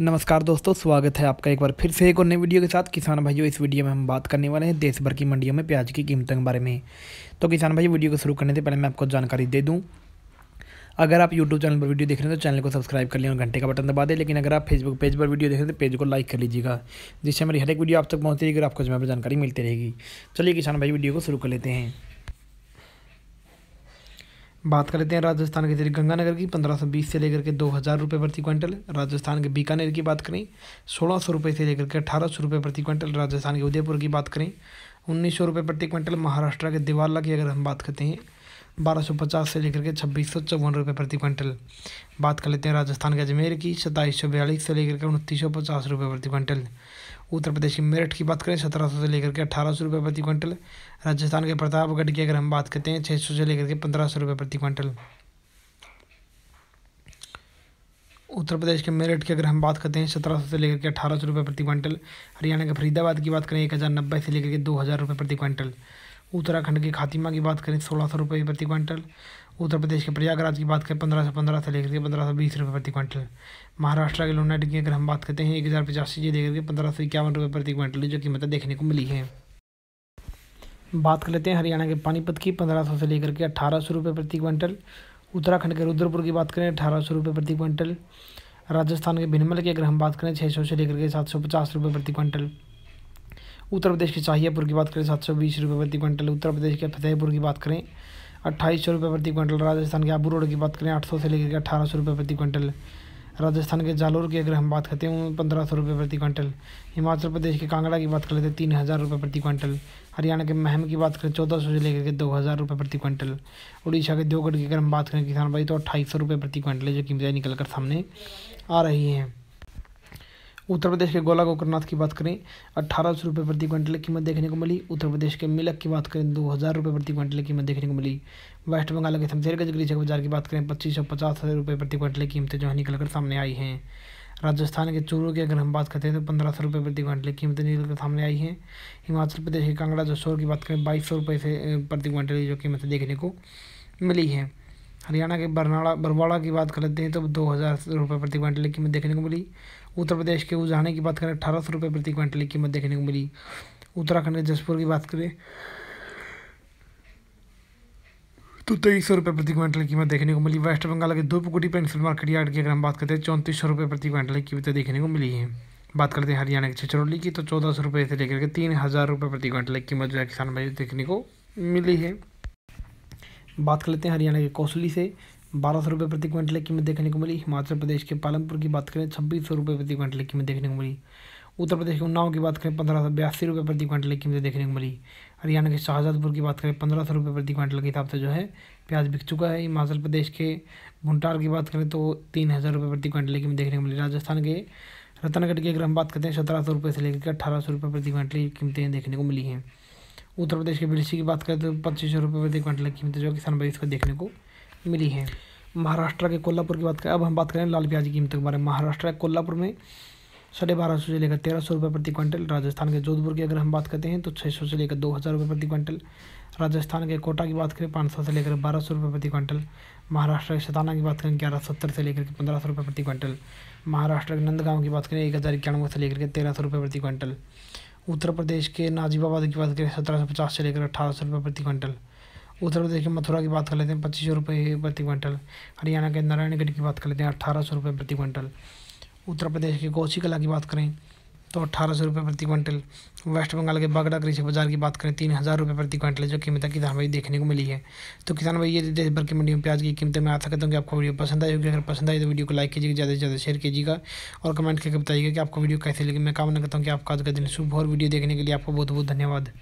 नमस्कार दोस्तों स्वागत है आपका एक बार फिर से एक और नई वीडियो के साथ किसान भाइयों इस वीडियो में हम बात करने वाले हैं देश भर की मंडियों में प्याज की कीमतों के बारे में तो किसान भाई वीडियो को शुरू करने से पहले मैं आपको जानकारी दे दूं अगर आप यूट्यूब चैनल पर वीडियो देख रहे हैं तो चैनल को सब्सक्राइब कर लें और घंटे का बटन दबा दें लेकिन अगर आप फेसबुक पेज पर वीडियो देख रहे हैं तो पेज को लाइक कर लीजिएगा जिससे हमारी हर एक वीडियो आप तक पहुँचती रहेगी और आपको जमा पर जानकारी मिलती रहेगी चलिए किसान भाई वीडियो को शुरू कर लेते हैं बात कर लेते हैं राजस्थान के जरिए गंगानगर की पंद्रह सौ बीस से लेकर के दो हज़ार रुपये प्रति क्विंटल राजस्थान के बीकानेर की बात करें सोलह सौ रुपये से लेकर के अठारह सौ रुपये प्रति क्विंटल राजस्थान के उदयपुर की बात करें उन्नीस सौ रुपये प्रति क्विंटल महाराष्ट्र के दिवाला की अगर हम बात करते हैं 1250 से लेकर के छब्बीस सौ चौवन रुपये प्रति क्विंटल बात कर लेते हैं राजस्थान के अजमेर की सताईस सौ बयालीस से लेकर के उनतीस सौ पचास रुपये प्रति क्विंटल उत्तर प्रदेश की मेरठ की बात करें सत्रह सौ से लेकर के अठारह सौ रुपये प्रति क्विंटल राजस्थान के प्रतापगढ़ की अगर हम बात करते हैं छः सौ से लेकर के पंद्रह सौ रुपये प्रति क्विंटल उत्तर प्रदेश के मेरठ की अगर हम बात करते हैं सत्रह सौ से लेकर के अठारह सौ रुपये प्रति क्विंटल हरियाणा के फरीदाबाद की बात करें एक हज़ार नब्बे से लेकर के दो हज़ार रुपये प्रति क्विंटल उत्तराखंड की खातिमा की बात करें सोलह सौ रुपये प्रति क्विंटल उत्तर प्रदेश के प्रयागराज की बात करें पंद्रह सौ पंद्रह से लेकर के पंद्रह सौ बीस रुपये प्रति क्विंटल महाराष्ट्र के लोनाट की अगर हम बात करते हैं एक हज़ार पचासी से लेकर के पंद्रह सौ इक्यावन रुपये प्रति क्विंटल जो कीमतें मतलब देखने को मिली है बात कर लेते हैं हरियाणा के पानीपत की पंद्रह सौ से लेकर के अठारह सौ रुपये प्रति क्विंटल उत्तराखंड के रुद्रपुर की बात करें अठारह सौ रुपये प्रति क्विंटल राजस्थान के भिनमल की अगर हम बात करें छः सौ से लेकर के सात सौ पचास रुपये प्रति क्विंटल उत्तर प्रदेश के शाहियापुर की बात करें सात सौ बीस रुपये प्रति क्विंटल उत्तर प्रदेश के फतेहपुर की बात करें अट्ठाईस सौ रुपये प्रति क्विंटल राजस्थान के आबू रोड की बात करें आठ सौ से लेकर के अठारह सौ रुपये प्रति क्विंटल राजस्थान के जालोर की अगर हम बात करते हैं पंद्रह सौ रुपये प्रति क्विंटल हिमाचल प्रदेश के कांगड़ा की बात कर लेते हैं तीन हज़ार रुपये प्रति क्विंटल हरियाणा के महम की बात करें चौदह सौ से लेकर के दो हज़ार रुपये प्रति क्विंटल उड़ीसा के देवगढ़ की अगर हम बात करें किसान भाई तो अट्ठाईस सौ रुपये प्रति क्विंटल जो कीमतें निकल कर सामने आ रही हैं उत्तर प्रदेश के गोला गोकरनाथ की बात करें अट्ठारह सौ रुपये प्रति क्विंटल कीमत देखने को मिली उत्तर प्रदेश के मिलक की बात करें दो हज़ार रुपये प्रति क्विंटल कीमत देखने को मिली वेस्ट बंगाल के शमशेरगंज कृषक बाजार की बात करें पच्चीस सौ पचास हज़ार रुपये प्रति क्विंटल कीमतें जो है निकलकर सामने आई हैं राजस्थान के चूरू की अगर हम बात करते हैं तो पंद्रह सौ रुपये प्रति क्विंटल कीमतें निकलकर सामने आई हैं हिमाचल प्रदेश के कांगड़ा जो शोर की बात करें बाईस सौ रुपये से प्रति क्विंटल जो कीमतें देखने को मिली हैं हरियाणा के बरनाड़ा बरवाड़ा की बात कर लेते हैं तो दो हज़ार रुपये प्रति क्विंटल की कीमत देखने को मिली उत्तर प्रदेश के उजाने की बात करें अठारह सौ रुपये प्रति क्विंटल की कीमत देखने को मिली उत्तराखंड के जसपुर की बात करें तो तेईस सौ रुपये प्रति क्विंटल की कीमत देखने को मिली वेस्ट बंगाल के धूपगुटी पेंसिल मार्केट यार्ड की अगर हम बात करते हैं चौंतीस सौ रुपये प्रति क्विंटल की कीमतें देखने को मिली हैं बात करते हैं हरियाणा के छिचरौली की तो चौदह सौ रुपये से लेकर के तीन हज़ार रुपये प्रति क्विंटल की कीमत जो है किसान भाई देखने को मिली है बात कर लेते हैं हरियाणा के कौसली से बारह सौ रुपये प्रति क्विंटल की कीमत देखने को मिली हिमाचल प्रदेश के पालमपुर की बात करें छब्बीस सौ रुपये प्रति क्विंटल की कीमत देखने को मिली उत्तर प्रदेश के उन्नाव की बात करें पंद्रह सौ बयासी रुपये प्रति क्विंटल की कीमत देखने को मिली हरियाणा के शाहजादपुर की बात करें पंद्रह सौ रुपये प्रति क्विंटल के हिसाब से जो है प्याज बिक चुका है हिमाचल प्रदेश के भुंटार की बात करें तो तीन हज़ार रुपये प्रति क्विंटल की कीमत देखने को मिली राजस्थान के रतनगढ़ की अगर हम बात करते हैं सत्रह सौ रुपये से लेकर अठारह सौ रुपये प्रति क्विंटल की कीमतें देखने को मिली हैं उत्तर प्रदेश के मिर्ची की बात करें तो पच्चीस सौ रुपये प्रति क्विंटल की कीमत जो किसान भाई इसको देखने को मिली है महाराष्ट्र के कोल्हापुर की बात करें अब हम बात करें लाल प्याज की कीमत के बारे में महाराष्ट्र के कोल्हापुर में साढ़े बारह सौ से लेकर तेरह सौ रुपये प्रति क्विंटल राजस्थान के जोधपुर की अगर हम बात करते हैं तो छः सौ से लेकर दो हज़ार रुपये प्रति क्विंटल राजस्थान के कोटा की बात करें पाँच सौ से लेकर बारह सौ रुपये प्रति क्विंटल महाराष्ट्र के सताना की बात करें ग्यारह सत्तर से लेकर के पंद्रह सौ रुपये प्रति क्विंटल महाराष्ट्र के नंदगांव की बात करें एक हज़ार इक्यानवे से लेकर के तेरह सौ रुपये प्रति क्विंटल उत्तर प्रदेश के नाजीबाबाद की बात करें सत्रह सौ पचास से लेकर अठारह सौ रुपये प्रति क्विंटल उत्तर प्रदेश के मथुरा की बात कर लेते हैं पच्चीस सौ रुपये प्रति क्विंटल हरियाणा के नारायणगढ़ की बात कर लेते हैं अठारह सौ रुपये प्रति क्विंटल उत्तर प्रदेश के कोसी कला की बात करें तो अठारह सौ रुपये प्रति क्विंटल वेस्ट बंगाल के बागड़ा कृषि बाजार की बात करें तीन हज़ार रुपये प्रति क्विंटल जो कीमतें किसान भाई देखने को मिली है तो किसान भाई ये देश भर की मंडियों में प्याज की कीमतें मैं आशा करता हूँ कि आपको वीडियो पसंद आई होगी अगर पसंद आई तो वीडियो को लाइक कीजिएगा ज़्यादा से ज़्यादा शेयर कीजिएगा और कमेंट करके बताइएगा कि आपको वीडियो कैसे लगी मैं कामना करता हूँ कि आपका आज का दिन शुभ और वीडियो देखने के लिए आपको बहुत बहुत धन्यवाद